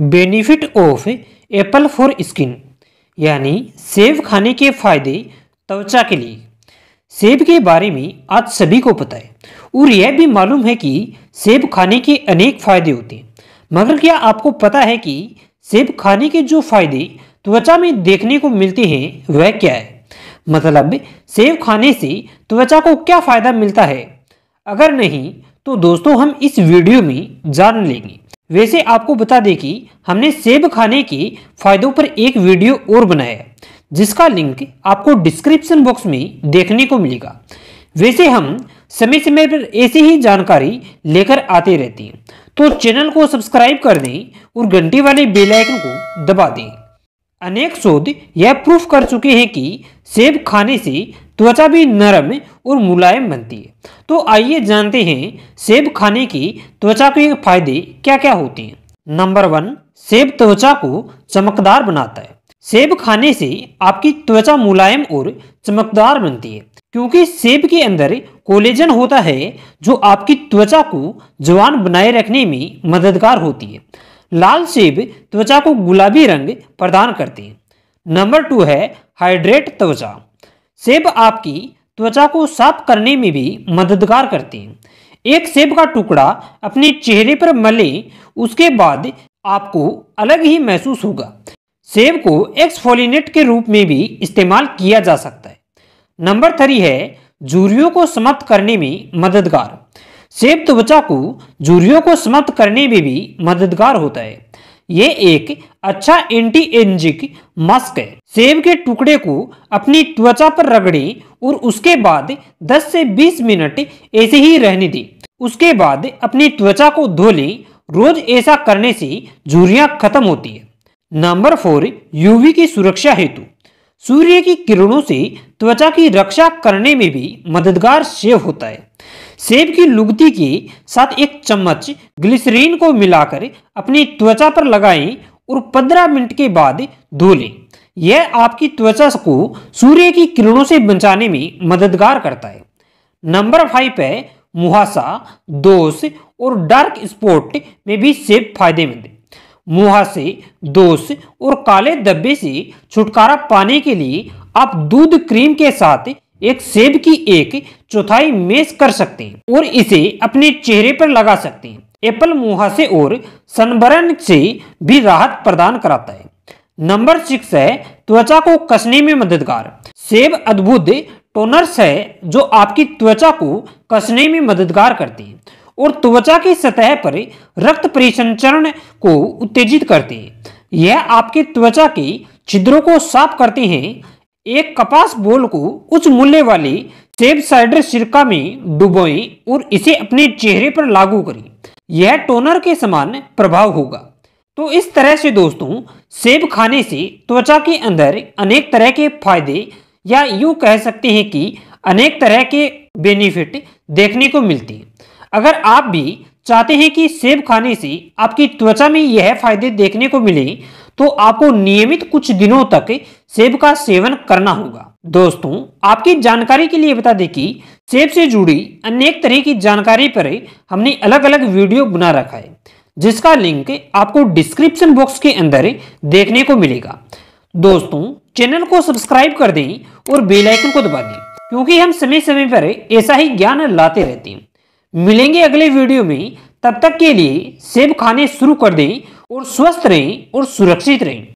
benefit of apple for skin यानी सेब खाने के फायदे त्वचा के लिए सेब के बारे में आज सभी को पता है और यह भी मालूम है कि सेब खाने के अनेक फायदे होते हैं मगर क्या आपको पता है कि सेब खाने के जो फायदे त्वचा में देखने को मिलते हैं वह क्या है मतलब सेब खाने से त्वचा को क्या फायदा मिलता है अगर नहीं तो दोस्तों हम इस वीडियो में जान लेंगे वैसे आपको बता दें कि हमने सेब खाने के फायदों पर एक वीडियो और बनाया जिसका लिंक आपको डिस्क्रिप्शन बॉक्स में देखने को मिलेगा वैसे हम समय समय पर ऐसी ही जानकारी लेकर आते रहते हैं तो चैनल को सब्सक्राइब कर दें और घंटी वाले बेल आइकन को दबा दें अनेक शोध यह प्रूफ कर चुके हैं कि सेब खाने से त्वचा भी नरम और मुलायम बनती है तो आइए जानते हैं सेब खाने की त्वचा के फायदे क्या क्या होते हैं नंबर वन सेब त्वचा को चमकदार बनाता है सेब खाने से आपकी त्वचा मुलायम और चमकदार बनती है क्योंकि सेब के अंदर कोलेजन होता है जो आपकी त्वचा को जवान बनाए रखने में मददगार होती है लाल सेब त्वचा को गुलाबी रंग प्रदान करते हैं नंबर टू है हाइड्रेट त्वचा सेब आपकी त्वचा को साफ करने में भी मददगार करते हैं एक सेब का टुकड़ा अपने चेहरे पर मले उसके बाद आपको अलग ही महसूस होगा सेब को एक्सफोलिनेट के रूप में भी इस्तेमाल किया जा सकता है नंबर थ्री है जूरियों को समाप्त करने में मददगार सेब त्वचा को जूरियों को समाप्त करने में भी मददगार होता है ये एक अच्छा एंटी एंजिक मास्क है सेब के टुकड़े को अपनी त्वचा पर रगड़े और उसके बाद 10 से 20 मिनट ऐसे ही रहने दी उसके बाद अपनी त्वचा को धो ले रोज ऐसा करने से झुर्रियां खत्म होती है नंबर फोर यूवी की सुरक्षा हेतु सूर्य की किरणों से त्वचा की रक्षा करने में भी मददगार सेब होता है सेब की लुगदी के साथ एक चम्मच ग्लिसरीन को मिलाकर अपनी त्वचा पर लगाएं और 15 मिनट के बाद धो लें यह आपकी त्वचा को सूर्य की किरणों से बचाने में मददगार करता है नंबर फाइव है मुहासा दोष और डार्क स्पॉट में भी सेब फायदेमंद है मुहासे दोष और काले दब्बे से छुटकारा पाने के लिए आप दूध क्रीम के साथ एक सेब की एक चौथाई मेस कर सकते हैं और इसे अपने चेहरे पर लगा सकते हैं एप्पल मुहासे और सनबर्न से भी राहत प्रदान कराता है नंबर सिक्स है त्वचा को कसने में मददगार सेब अद्भुत टोनर्स है जो आपकी त्वचा को कसने में मददगार करते हैं और त्वचा की सतह पर रक्त परिसंचरण को उत्तेजित करते हैं यह आपकी त्वचा के छिद्रों को साफ करते हैं एक कपास बोल को उच्च मूल्य वाली सेब साइडर सिरका में डुबोएं और इसे अपने चेहरे पर लागू करें यह टोनर के समान प्रभाव होगा तो इस तरह से दोस्तों सेब खाने से त्वचा के अंदर अनेक तरह के फायदे या यूं कह सकते हैं कि अनेक तरह के बेनिफिट देखने को मिलते हैं अगर आप भी चाहते हैं कि सेब खाने से आपकी त्वचा में यह फायदे देखने को मिले तो आपको नियमित कुछ दिनों तक सेब का सेवन करना होगा दोस्तों आपकी जानकारी के लिए बता दें कि सेब से जुड़ी अनेक तरह की जानकारी पर हमने अलग अलग वीडियो बना रखा है जिसका लिंक आपको डिस्क्रिप्शन बॉक्स के अंदर देखने को मिलेगा दोस्तों चैनल को सब्सक्राइब कर दें और बेल आइकन को दबा दें क्योंकि हम समय समय पर ऐसा ही ज्ञान लाते रहते हैं मिलेंगे अगले वीडियो में तब तक के लिए सेब खाने शुरू कर दें और स्वस्थ रहें और सुरक्षित रहें